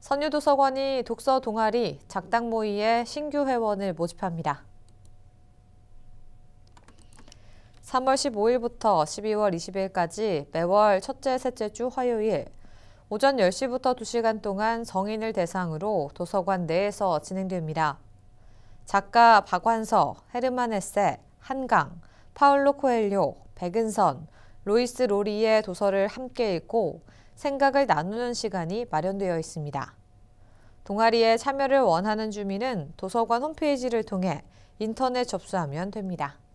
선유도서관이 독서 동아리 작당 모의에 신규 회원을 모집합니다. 3월 15일부터 12월 20일까지 매월 첫째, 셋째 주 화요일 오전 10시부터 2시간 동안 성인을 대상으로 도서관 내에서 진행됩니다. 작가 박완서, 헤르만 헤세, 한강, 파울로 코엘료, 백은선, 로이스 로리의 도서를 함께 읽고 생각을 나누는 시간이 마련되어 있습니다. 동아리에 참여를 원하는 주민은 도서관 홈페이지를 통해 인터넷 접수하면 됩니다.